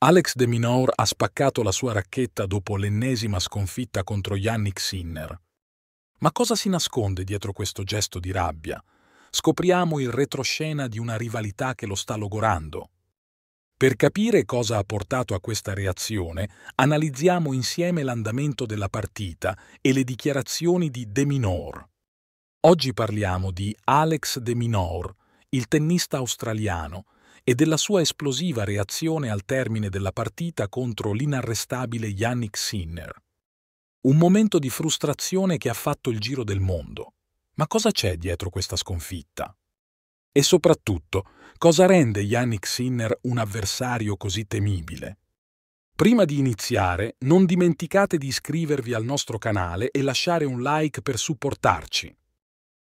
Alex De Minaur ha spaccato la sua racchetta dopo l'ennesima sconfitta contro Yannick Sinner. Ma cosa si nasconde dietro questo gesto di rabbia? Scopriamo il retroscena di una rivalità che lo sta logorando. Per capire cosa ha portato a questa reazione, analizziamo insieme l'andamento della partita e le dichiarazioni di De Minaur. Oggi parliamo di Alex De Minaur, il tennista australiano, e della sua esplosiva reazione al termine della partita contro l'inarrestabile Yannick Sinner. Un momento di frustrazione che ha fatto il giro del mondo. Ma cosa c'è dietro questa sconfitta? E soprattutto, cosa rende Yannick Sinner un avversario così temibile? Prima di iniziare, non dimenticate di iscrivervi al nostro canale e lasciare un like per supportarci.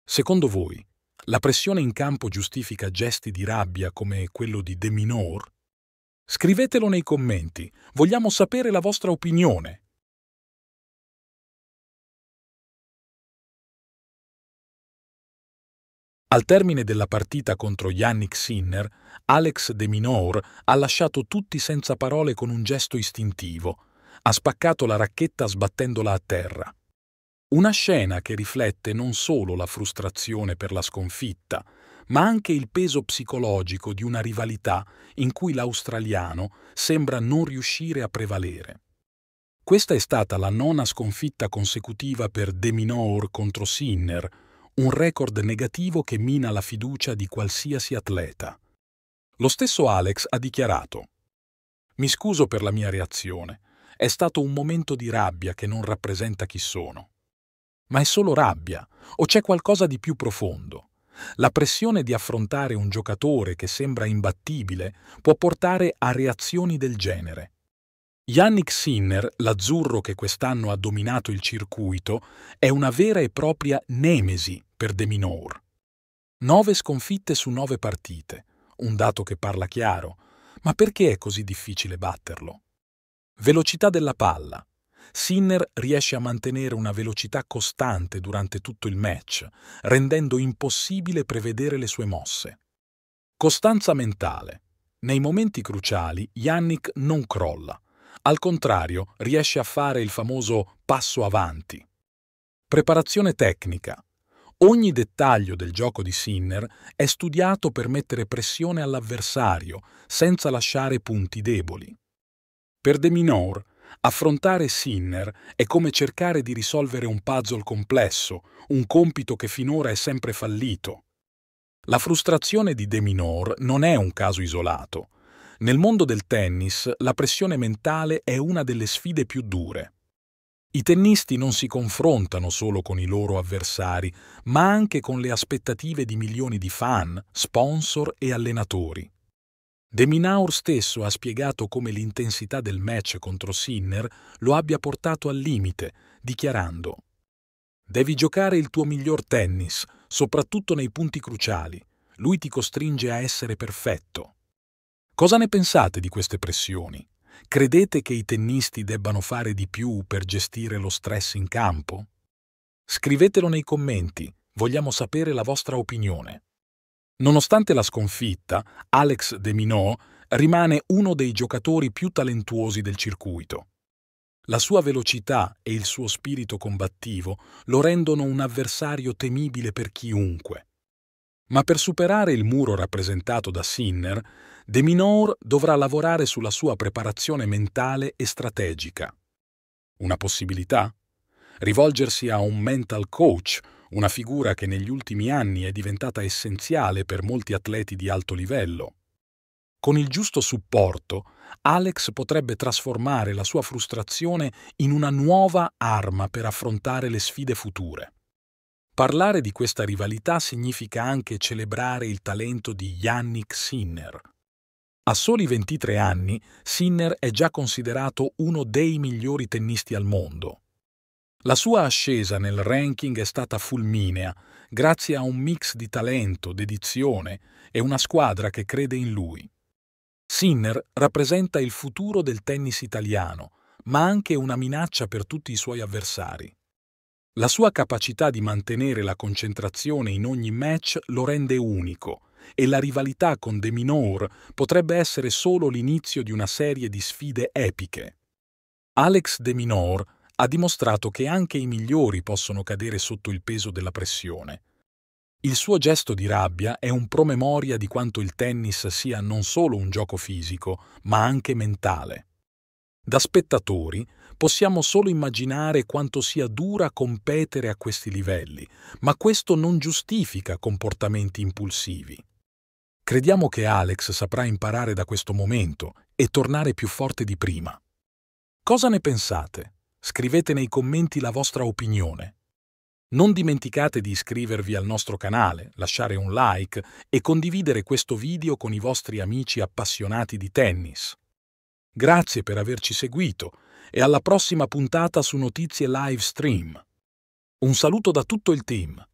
Secondo voi, la pressione in campo giustifica gesti di rabbia come quello di De Minor? Scrivetelo nei commenti, vogliamo sapere la vostra opinione. Al termine della partita contro Yannick Sinner, Alex De Minor ha lasciato tutti senza parole con un gesto istintivo. Ha spaccato la racchetta sbattendola a terra. Una scena che riflette non solo la frustrazione per la sconfitta, ma anche il peso psicologico di una rivalità in cui l'australiano sembra non riuscire a prevalere. Questa è stata la nona sconfitta consecutiva per De Minaur contro Sinner, un record negativo che mina la fiducia di qualsiasi atleta. Lo stesso Alex ha dichiarato «Mi scuso per la mia reazione. È stato un momento di rabbia che non rappresenta chi sono. Ma è solo rabbia o c'è qualcosa di più profondo? La pressione di affrontare un giocatore che sembra imbattibile può portare a reazioni del genere. Yannick Sinner, l'azzurro che quest'anno ha dominato il circuito, è una vera e propria nemesi per De Minaur. Nove sconfitte su nove partite, un dato che parla chiaro, ma perché è così difficile batterlo? Velocità della palla, Sinner riesce a mantenere una velocità costante durante tutto il match, rendendo impossibile prevedere le sue mosse. Costanza mentale. Nei momenti cruciali Yannick non crolla. Al contrario, riesce a fare il famoso passo avanti. Preparazione tecnica. Ogni dettaglio del gioco di Sinner è studiato per mettere pressione all'avversario, senza lasciare punti deboli. Per De Minor, Affrontare Sinner è come cercare di risolvere un puzzle complesso, un compito che finora è sempre fallito. La frustrazione di De Minor non è un caso isolato. Nel mondo del tennis la pressione mentale è una delle sfide più dure. I tennisti non si confrontano solo con i loro avversari, ma anche con le aspettative di milioni di fan, sponsor e allenatori. De Minaur stesso ha spiegato come l'intensità del match contro Sinner lo abbia portato al limite, dichiarando Devi giocare il tuo miglior tennis, soprattutto nei punti cruciali. Lui ti costringe a essere perfetto. Cosa ne pensate di queste pressioni? Credete che i tennisti debbano fare di più per gestire lo stress in campo? Scrivetelo nei commenti, vogliamo sapere la vostra opinione. Nonostante la sconfitta, Alex De Minot rimane uno dei giocatori più talentuosi del circuito. La sua velocità e il suo spirito combattivo lo rendono un avversario temibile per chiunque. Ma per superare il muro rappresentato da Sinner, De Minor dovrà lavorare sulla sua preparazione mentale e strategica. Una possibilità? rivolgersi a un mental coach, una figura che negli ultimi anni è diventata essenziale per molti atleti di alto livello. Con il giusto supporto, Alex potrebbe trasformare la sua frustrazione in una nuova arma per affrontare le sfide future. Parlare di questa rivalità significa anche celebrare il talento di Yannick Sinner. A soli 23 anni, Sinner è già considerato uno dei migliori tennisti al mondo. La sua ascesa nel ranking è stata fulminea, grazie a un mix di talento, dedizione e una squadra che crede in lui. Sinner rappresenta il futuro del tennis italiano, ma anche una minaccia per tutti i suoi avversari. La sua capacità di mantenere la concentrazione in ogni match lo rende unico e la rivalità con De Minaur potrebbe essere solo l'inizio di una serie di sfide epiche. Alex De Minaur ha dimostrato che anche i migliori possono cadere sotto il peso della pressione. Il suo gesto di rabbia è un promemoria di quanto il tennis sia non solo un gioco fisico, ma anche mentale. Da spettatori possiamo solo immaginare quanto sia dura competere a questi livelli, ma questo non giustifica comportamenti impulsivi. Crediamo che Alex saprà imparare da questo momento e tornare più forte di prima. Cosa ne pensate? scrivete nei commenti la vostra opinione. Non dimenticate di iscrivervi al nostro canale, lasciare un like e condividere questo video con i vostri amici appassionati di tennis. Grazie per averci seguito e alla prossima puntata su Notizie Live Stream. Un saluto da tutto il team.